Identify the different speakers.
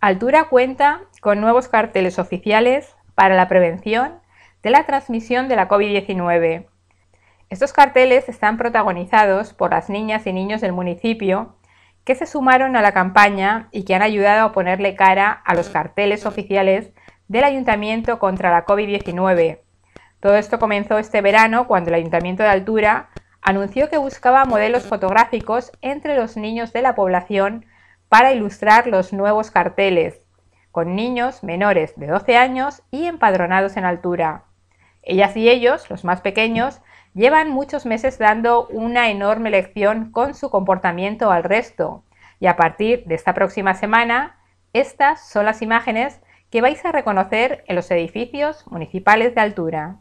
Speaker 1: Altura cuenta con nuevos carteles oficiales para la prevención de la transmisión de la COVID-19. Estos carteles están protagonizados por las niñas y niños del municipio que se sumaron a la campaña y que han ayudado a ponerle cara a los carteles oficiales del ayuntamiento contra la COVID-19. Todo esto comenzó este verano cuando el ayuntamiento de Altura anunció que buscaba modelos fotográficos entre los niños de la población para ilustrar los nuevos carteles, con niños menores de 12 años y empadronados en altura. Ellas y ellos, los más pequeños, llevan muchos meses dando una enorme lección con su comportamiento al resto, y a partir de esta próxima semana, estas son las imágenes que vais a reconocer en los edificios municipales de altura.